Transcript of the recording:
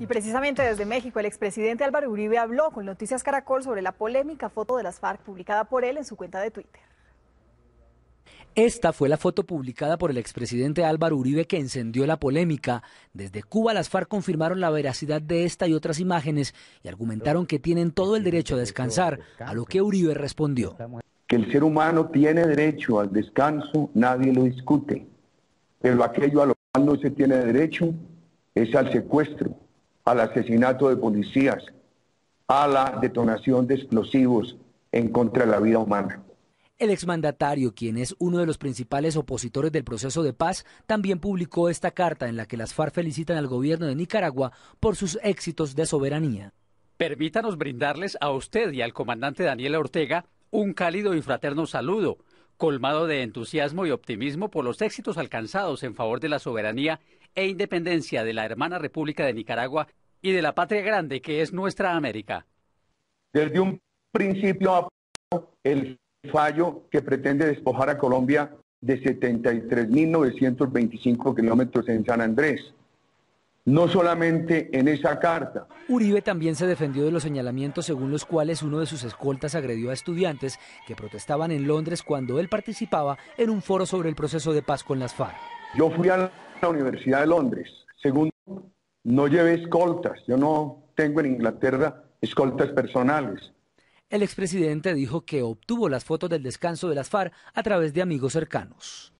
Y precisamente desde México, el expresidente Álvaro Uribe habló con Noticias Caracol sobre la polémica foto de las FARC publicada por él en su cuenta de Twitter. Esta fue la foto publicada por el expresidente Álvaro Uribe que encendió la polémica. Desde Cuba las FARC confirmaron la veracidad de esta y otras imágenes y argumentaron que tienen todo el derecho a descansar, a lo que Uribe respondió. Que el ser humano tiene derecho al descanso, nadie lo discute, pero aquello a lo cual no se tiene derecho es al secuestro, al asesinato de policías, a la detonación de explosivos en contra de la vida humana. El exmandatario, quien es uno de los principales opositores del proceso de paz, también publicó esta carta en la que las FARC felicitan al gobierno de Nicaragua por sus éxitos de soberanía. Permítanos brindarles a usted y al comandante Daniel Ortega un cálido y fraterno saludo, colmado de entusiasmo y optimismo por los éxitos alcanzados en favor de la soberanía e independencia de la hermana República de Nicaragua y de la patria grande que es nuestra América. Desde un principio el fallo que pretende despojar a Colombia de 73.925 kilómetros en San Andrés. No solamente en esa carta. Uribe también se defendió de los señalamientos según los cuales uno de sus escoltas agredió a estudiantes que protestaban en Londres cuando él participaba en un foro sobre el proceso de paz con las FARC. Yo fui a la Universidad de Londres, según no llevé escoltas. Yo no tengo en Inglaterra escoltas personales. El expresidente dijo que obtuvo las fotos del descanso de las FARC a través de amigos cercanos.